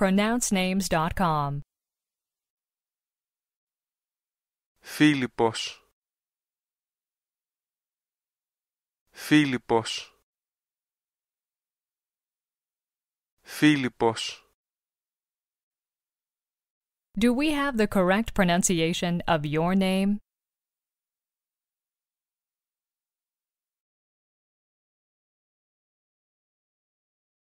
pronouncenames.com. Φίλιππος Φίλιππος Φίλιππος Do we have the correct pronunciation of your name?